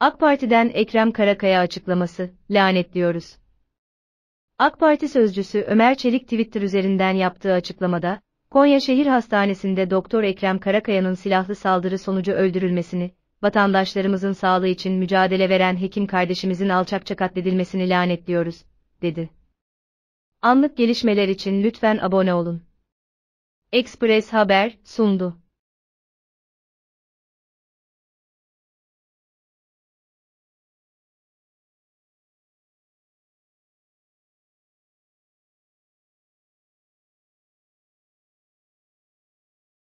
AK Parti'den Ekrem Karakaya açıklaması, lanetliyoruz. AK Parti sözcüsü Ömer Çelik Twitter üzerinden yaptığı açıklamada, Konya Şehir Hastanesi'nde Doktor Ekrem Karakaya'nın silahlı saldırı sonucu öldürülmesini, vatandaşlarımızın sağlığı için mücadele veren hekim kardeşimizin alçakça katledilmesini lanetliyoruz, dedi. Anlık gelişmeler için lütfen abone olun. Express Haber sundu.